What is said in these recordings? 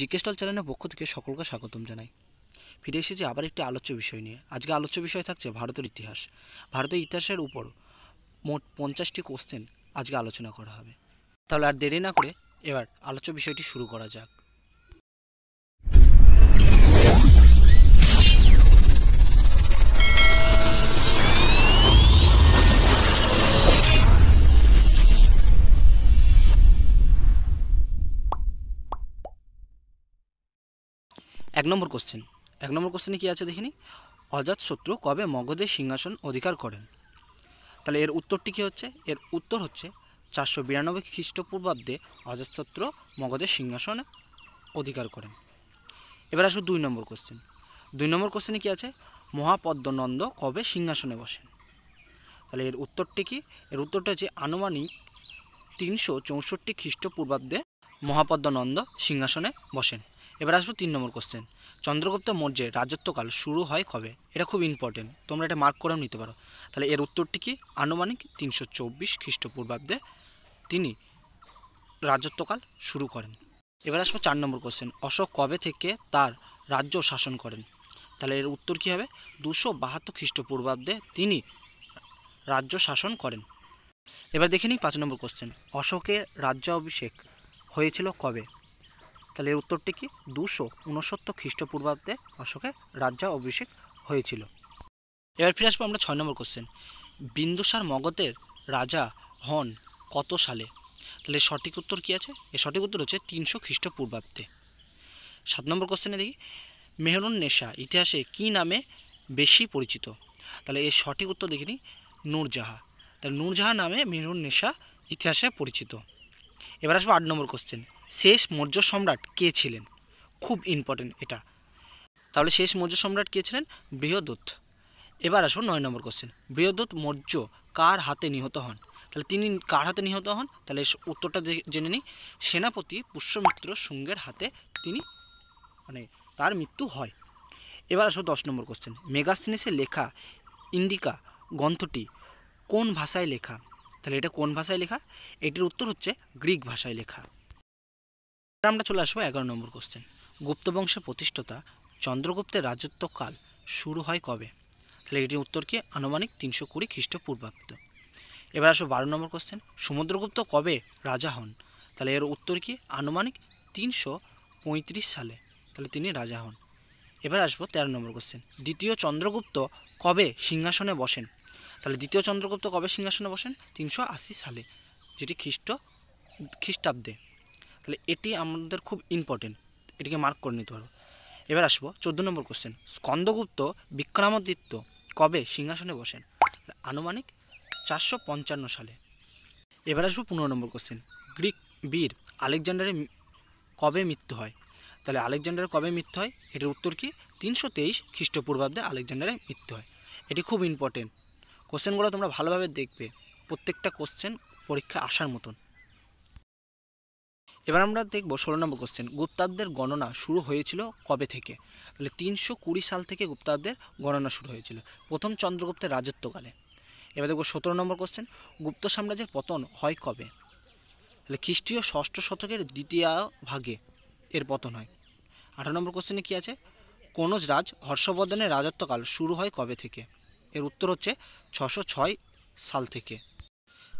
জিজ্ঞেসটল চ্যানেলের পক্ষ থেকে সকলকে স্বাগতম জানাই ফিরে এসেছি আবার একটি আলোচ্য বিষয় নিয়ে আজকে আলোচ্য বিষয় থাকছে ভারতের ইতিহাস ভারতের ইতিহাসের উপর মোট পঞ্চাশটি কোশ্চেন আজকে আলোচনা করা হবে তাহলে আর দেরি না করে এবার আলোচ্য বিষয়টি শুরু করা যাক নম্বর কোশ্চেন এক নম্বর কোশ্চেনে কী আছে দেখিনি অজাতশত্রু কবে মগধের সিংহাসন অধিকার করেন তাহলে এর উত্তরটি কী হচ্ছে এর উত্তর হচ্ছে চারশো বিরানব্বই খ্রিস্টপূর্বাব্দে অজাতশত্রু মগধের সিংহাসন অধিকার করেন এবার আসবো দুই নম্বর কোশ্চেন দুই নম্বর কোশ্চেনে কী আছে মহাপদ্মনন্দ কবে সিংহাসনে বসেন তাহলে এর উত্তরটি কী এর উত্তরটা হচ্ছে আনুমানিক তিনশো চৌষট্টি খ্রিস্টপূর্বাব্দে মহাপদ্মনন্দ সিংহাসনে বসেন এবার আসবো তিন নম্বর কোশ্চেন চন্দ্রগুপ্ত মৌর্যের রাজত্বকাল শুরু হয় কবে এটা খুব ইম্পর্টেন্ট তোমরা এটা মার্ক করেও নিতে পারো তাহলে এর উত্তরটি কি আনুমানিক তিনশো চব্বিশ খ্রিস্টপূর্বাব্দে তিনি রাজত্বকাল শুরু করেন এবার আসবো চার নম্বর কোশ্চেন অশোক কবে থেকে তার রাজ্য শাসন করেন তাহলে এর উত্তর কী হবে দুশো বাহাত্তর খ্রিস্টপূর্বাব্দে তিনি রাজ্য শাসন করেন এবার দেখে নিই পাঁচ নম্বর কোশ্চেন অশোকের রাজ্য অভিষেক হয়েছিল কবে তাহলে এর উত্তরটি কি দুশো উনসত্তর খ্রিস্টপূর্বাব্দে অশোকের রাজ্য অভিষেক হয়েছিল এবার ফিরে আসবো আমরা ছয় নম্বর কোশ্চেন বিন্দুসার মগধের রাজা হন কত সালে তাহলে সঠিক উত্তর কী আছে এর সঠিক উত্তর হচ্ছে তিনশো খ্রিস্টপূর্বাব্দে সাত নম্বর কোশ্চেনে দেখি মেহরুন নেশা ইতিহাসে কি নামে বেশি পরিচিত তাহলে এর সঠিক উত্তর দেখিনি নূরজাহা তাহলে নূরজাহা নামে মেহরুন নেশা ইতিহাসে পরিচিত এবার আসবো আট নম্বর কোশ্চেন শেষ মৌর্য সম্রাট কে ছিলেন খুব ইম্পর্টেন্ট এটা তাহলে শেষ মৌর্য সম্রাট কে ছিলেন বৃহদূত এবার আসবো নয় নম্বর কোশ্চেন বৃহদূত মৌর্য কার হাতে নিহত হন তাহলে তিনি কার হাতে নিহত হন তাহলে উত্তরটা জেনে নিই সেনাপতি পুষ্যমিত্র শুঙ্গের হাতে তিনি মানে তার মৃত্যু হয় এবার আসবো দশ নম্বর কোশ্চেন মেগাস্থিনিসের লেখা ইন্ডিকা গ্রন্থটি কোন ভাষায় লেখা তাহলে এটা কোন ভাষায় লেখা এটির উত্তর হচ্ছে গ্রিক ভাষায় লেখা আমরা চলে আসবো এগারো নম্বর কোশ্চেন গুপ্ত বংশের প্রতিষ্ঠাতা চন্দ্রগুপ্তের রাজত্বকাল শুরু হয় কবে তাহলে এটির উত্তর কি আনুমানিক তিনশো কুড়ি খ্রিস্টপূর্বাব্দ এবার আসবো বারো নম্বর কোশ্চেন সমুদ্রগুপ্ত কবে রাজা হন তাহলে এর উত্তর কি আনুমানিক তিনশো পঁয়ত্রিশ সালে তাহলে তিনি রাজা হন এবার আসবো তেরো নম্বর কোশ্চেন দ্বিতীয় চন্দ্রগুপ্ত কবে সিংহাসনে বসেন তাহলে দ্বিতীয় চন্দ্রগুপ্ত কবে সিংহাসনে বসেন তিনশো আশি সালে যেটি খ্রিস্ট খ্রিস্টাব্দে তাহলে এটি আমাদের খুব ইম্পর্টেন্ট এটিকে মার্ক করে নিতে পারবো এবার আসবো চোদ্দো নম্বর কোশ্চেন স্কন্দগুপ্ত বিক্রমাদিত্য কবে সিংহাসনে বসেন আনুমানিক চারশো পঞ্চান্ন সালে এবার আসবো পনেরো নম্বর কোশ্চেন গ্রিক বীর আলেকজান্ডারের কবে মৃত্যু হয় তাহলে আলেকজান্ডারের কবে মৃত্যু হয় এটির উত্তর কি তিনশো তেইশ খ্রিস্টপূর্বাব্দে আলেকজান্ডারের মৃত্যু হয় এটি খুব ইম্পর্টেন্ট কোশ্চেনগুলো তোমরা ভালোভাবে দেখবে প্রত্যেকটা কোশ্চেন পরীক্ষা আসার মতন এবার আমরা দেখব ষোলো নম্বর কোশ্চেন গুপ্তাব্দের গণনা শুরু হয়েছিল কবে থেকে তাহলে তিনশো কুড়ি সাল থেকে গুপ্তাব্দের গণনা শুরু হয়েছিল প্রথম চন্দ্রগুপ্তের রাজত্বকালে এবার দেখব সতেরো নম্বর কোশ্চেন গুপ্ত সাম্রাজ্যের পতন হয় কবে তাহলে খ্রিস্টীয় ষষ্ঠ শতকের দ্বিতীয় ভাগে এর পতন হয় আঠারো নম্বর কোশ্চেনে কী আছে কোনজ রাজ হর্ষবর্ধনের রাজত্বকাল শুরু হয় কবে থেকে এর উত্তর হচ্ছে ছশো ছয় সাল থেকে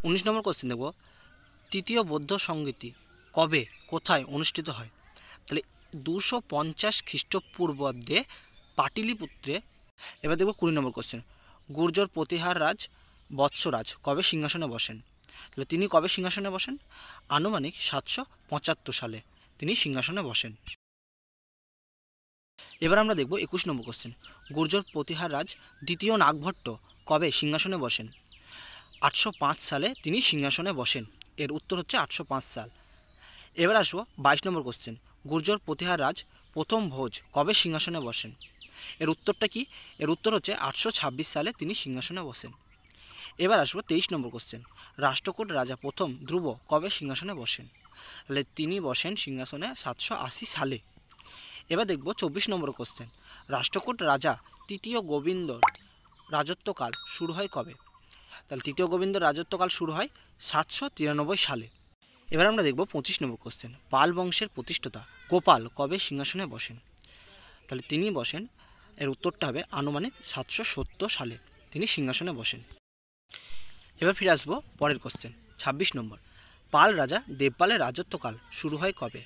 উনিশ নম্বর কোশ্চেন দেখব তৃতীয় বৌদ্ধ সংগীতি কবে কোথায় অনুষ্ঠিত হয় তাহলে দুশো পঞ্চাশ খ্রিস্টপূর্বাব্দে পাটিলিপুত্রে এবার দেখব কুড়ি নম্বর কোশ্চেন গুর্জর প্রতিহার রাজ বৎসরাজ কবে সিংহাসনে বসেন তাহলে তিনি কবে সিংহাসনে বসেন আনুমানিক সাতশো পঁচাত্তর সালে তিনি সিংহাসনে বসেন এবার আমরা দেখব একুশ নম্বর কোশ্চেন গুর্জর প্রতিহার রাজ দ্বিতীয় নাগভট্ট কবে সিংহাসনে বসেন আটশো সালে তিনি সিংহাসনে বসেন এর উত্তর হচ্ছে আটশো সাল এবার আসবো বাইশ নম্বর কোশ্চেন গুর্জর প্রতিহার রাজ প্রথম ভোজ কবে সিংহাসনে বসেন এর উত্তরটা কি এর উত্তর হচ্ছে আটশো সালে তিনি সিংহাসনে বসেন এবার আসবো তেইশ নম্বর কোশ্চেন রাষ্ট্রকূট রাজা প্রথম ধ্রুব কবে সিংহাসনে বসেন তাহলে তিনি বসেন সিংহাসনে সাতশো সালে এবার দেখব চব্বিশ নম্বর কোশ্চেন রাষ্ট্রকূট রাজা তৃতীয় গোবিন্দর রাজত্বকাল শুরু হয় কবে তাহলে তৃতীয় গোবিন্দর রাজত্বকাল শুরু হয় সাতশো সালে এবার আমরা দেখব পঁচিশ নম্বর কোশ্চেন পাল বংশের প্রতিষ্ঠাতা গোপাল কবে সিংহাসনে বসেন তাহলে তিনি বসেন এর উত্তরটা হবে আনুমানিক সাতশো সত্তর সালে তিনি সিংহাসনে বসেন এবার ফিরে আসবো পরের কোশ্চেন ২৬ নম্বর পাল রাজা দেবপালের রাজত্বকাল শুরু হয় কবে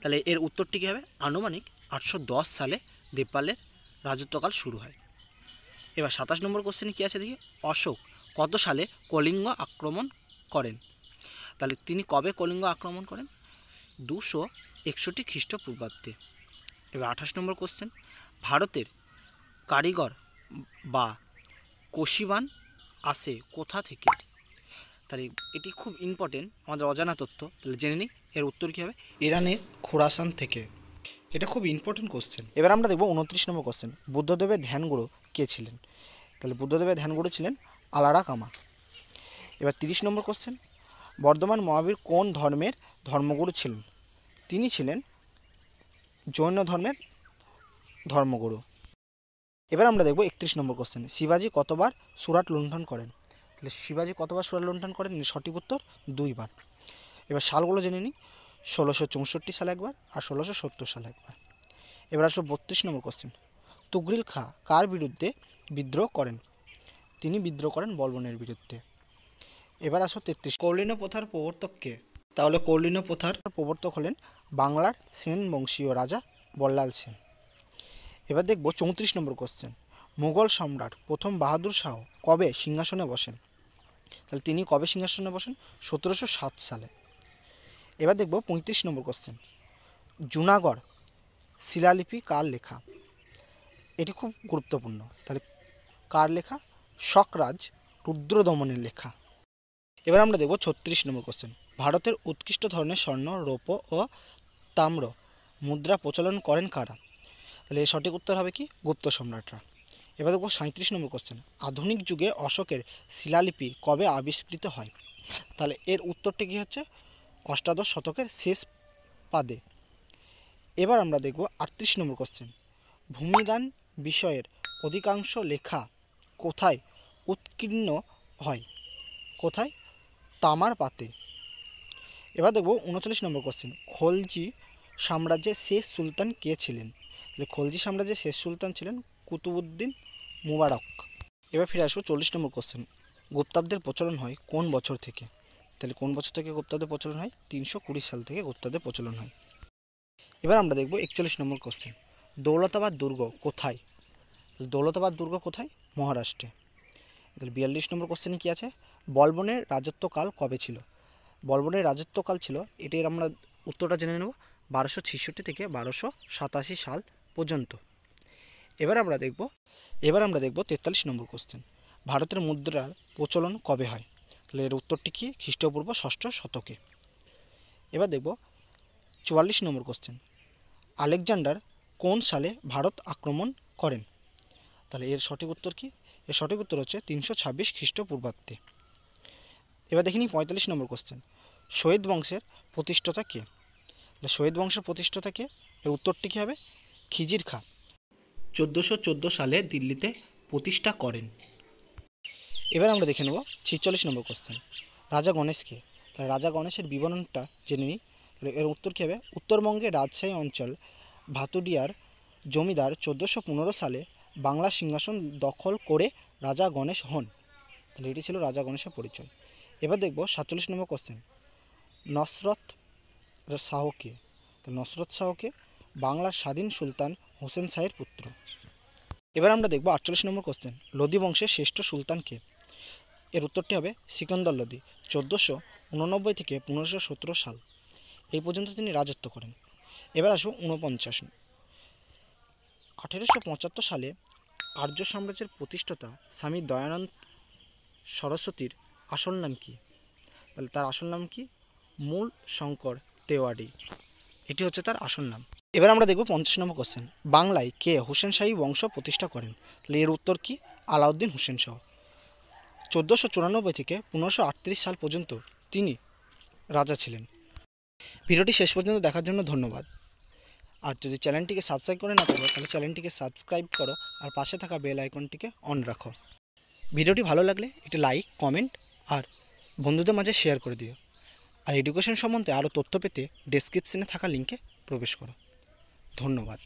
তাহলে এর উত্তরটি কী হবে আনুমানিক আটশো সালে দেবপালের রাজত্বকাল শুরু হয় এবার সাতাশ নম্বর কোশ্চেনে কী আছে দেখি অশোক কত সালে কলিঙ্গ আক্রমণ করেন তাহলে তিনি কবে কলিঙ্গ আক্রমণ করেন দুশো একষট্টি খ্রিস্টপূর্বাব্দে এবার আঠাশ নম্বর কোশ্চেন ভারতের কারিগর বা কোশিবান আসে কোথা থেকে তাহলে এটি খুব ইম্পর্টেন্ট আমাদের অজানা তথ্য তাহলে জেনে নিই এর উত্তর কী হবে ইরানের খোরাসান থেকে এটা খুব ইম্পর্টেন্ট কোশ্চেন এবার আমরা দেখব উনত্রিশ নম্বর কোশ্চেন বুদ্ধদেবের ধ্যানগুরু কে ছিলেন তাহলে বুদ্ধদেবের ধ্যানগুরু ছিলেন আলারা কামা এবার তিরিশ নম্বর কোশ্চেন বর্ধমান মহাবীর কোন ধর্মের ধর্মগুরু ছিলেন তিনি ছিলেন জৈন ধর্মের ধর্মগুরু এবার আমরা দেখব একত্রিশ নম্বর কোশ্চেন শিবাজি কতবার সুরাট লুণ্ঠন করেন তাহলে শিবাজি কতবার সুরাট লুণ্ঠন করেন সঠিক উত্তর দুইবার এবার সালগুলো জেনে নিই ষোলোশো চৌষট্টি সালে একবার আর ষোলোশো সত্তর সালে একবার এবার আসবো বত্রিশ নম্বর কোশ্চেন তুগরিল খা কার বিরুদ্ধে বিদ্রোহ করেন তিনি বিদ্রোহ করেন বলবনের বিরুদ্ধে এবার আসো তেত্রিশ কৌলিন্য প্রথার প্রবর্তককে তাহলে কৌলিন্য প্রথার প্রবর্তক হলেন বাংলার সেন বংশীয় রাজা বল্লাল সেন এবার দেখব চৌত্রিশ নম্বর কোশ্চেন মুঘল সম্রাট প্রথম বাহাদুর শাহ কবে সিংহাসনে বসেন তাহলে তিনি কবে সিংহাসনে বসেন সতেরোশো সাত সালে এবার দেখব পঁয়ত্রিশ নম্বর কোশ্চেন জুনাগড় শিলালিপি কার লেখা এটি খুব গুরুত্বপূর্ণ তাহলে কার লেখা শকরাজ রুদ্র দমনের লেখা এবার আমরা দেখব ছত্রিশ নম্বর কোশ্চেন ভারতের উৎকৃষ্ট ধরনের স্বর্ণ রৌপ্য ও তাম্র মুদ্রা প্রচলন করেন কারা তাহলে এর সঠিক উত্তর হবে কি গুপ্ত সম্রাটরা এবার দেখব সাঁত্রিশ নম্বর কোশ্চেন আধুনিক যুগে অশোকের শিলালিপি কবে আবিষ্কৃত হয় তাহলে এর উত্তরটি কী হচ্ছে অষ্টাদশ শতকের শেষ পাদে এবার আমরা দেখব আটত্রিশ নম্বর কোশ্চেন ভূমিদান বিষয়ের অধিকাংশ লেখা কোথায় উৎকীর্ণ হয় কোথায় তামার পাতে এবার দেখব উনচল্লিশ নম্বর কোশ্চেন খলজি সাম্রাজ্যের শেষ সুলতান কে ছিলেন তাহলে খলজি সাম্রাজ্যের শেষ সুলতান ছিলেন কুতুবুদ্দিন মুবারক এবার ফিরে আসবো চল্লিশ নম্বর কোশ্চেন গুপ্তাব্দের প্রচলন হয় কোন বছর থেকে তাহলে কোন বছর থেকে গুপ্তাব্দের প্রচলন হয় তিনশো কুড়ি সাল থেকে গুপ্তাব্দের প্রচলন হয় এবার আমরা দেখব একচল্লিশ নম্বর কোশ্চেন দৌলতাবাদ দুর্গ কোথায় দৌলতাবাদ দুর্গ কোথায় মহারাষ্ট্রে তাহলে বিয়াল্লিশ নম্বর কোশ্চেনে কী আছে বলবনের রাজত্বকাল কবে ছিল বলবনের রাজত্বকাল ছিল এটির আমরা উত্তরটা জেনে নেব বারোশো ছেষট্টি থেকে বারোশো সাতাশি সাল পর্যন্ত এবার আমরা দেখব এবার আমরা দেখব তেতাল্লিশ নম্বর কোশ্চেন ভারতের মুদ্রার প্রচলন কবে হয় তাহলে এর উত্তরটি কি খ্রিস্টপূর্ব ষষ্ঠ শতকে এবার দেখব চুয়াল্লিশ নম্বর কোশ্চেন আলেকজান্ডার কোন সালে ভারত আক্রমণ করেন তাহলে এর সঠিক উত্তর কি এর সঠিক উত্তর হচ্ছে তিনশো ছাব্বিশ খ্রিস্টপূর্বাব্দে এবার দেখিনি পঁয়তাল্লিশ নম্বর কোশ্চেন শহীদ বংশের প্রতিষ্ঠাতা কে শহীদ বংশের প্রতিষ্ঠাতা কে এর উত্তরটি কী হবে খিজির খা চোদ্দোশো চোদ্দো সালে দিল্লিতে প্রতিষ্ঠা করেন এবার আমরা দেখে নেব ছিচল্লিশ নম্বর কোশ্চেন রাজা গণেশকে তাহলে রাজা গণেশের বিবরণটা জেনে নিই তাহলে এর উত্তর কী হবে উত্তরবঙ্গে রাজশাহী অঞ্চল ভাতুডিয়ার জমিদার চোদ্দোশো পনেরো সালে বাংলা সিংহাসন দখল করে রাজা গণেশ হন তাহলে এটি ছিল রাজা গণেশের পরিচয় এবার দেখব সাতচল্লিশ নম্বর কোশ্চেন নসরত শাহকে তো নসরত শাহকে বাংলার স্বাধীন সুলতান হোসেন শাহের পুত্র এবার আমরা দেখব আটচল্লিশ নম্বর কোশ্চেন লোদি বংশের শ্রেষ্ঠ সুলতানকে এর উত্তরটি হবে সিকন্দর লোদি চোদ্দোশো উননব্বই থেকে পনেরোশো সতেরো সাল এই পর্যন্ত তিনি রাজত্ব করেন এবার আসবো ঊনপঞ্চাশ আঠেরোশো পঁচাত্তর সালে আর্য সাম্রাজ্যের প্রতিষ্ঠাতা স্বামী দয়ানন্দ সরস্বতীর আসল নাম কি তাহলে তার আসল নাম কি মূল শঙ্কর তেওয়ারি এটি হচ্ছে তার আসল নাম এবার আমরা দেখব পঞ্চাশ নম্বর কোশ্চেন বাংলায় কে হোসেন শাহী বংশ প্রতিষ্ঠা করেন তাহলে এর উত্তর কি আলাউদ্দিন হোসেন শাহ চোদ্দোশো চুরানব্বই থেকে পনেরোশো সাল পর্যন্ত তিনি রাজা ছিলেন ভিডিওটি শেষ পর্যন্ত দেখার জন্য ধন্যবাদ আর যদি চ্যানেলটিকে সাবস্ক্রাইব করে না থাকো তাহলে চ্যানেলটিকে সাবস্ক্রাইব করো আর পাশে থাকা বেল আইকনটিকে অন রাখো ভিডিওটি ভালো লাগলে একটি লাইক কমেন্ট আর বন্ধুদের মাঝে শেয়ার করে দিও আর এডুকেশন সম্বন্ধে আরও তথ্য পেতে ডেসক্রিপশনে থাকা লিঙ্কে প্রবেশ করো ধন্যবাদ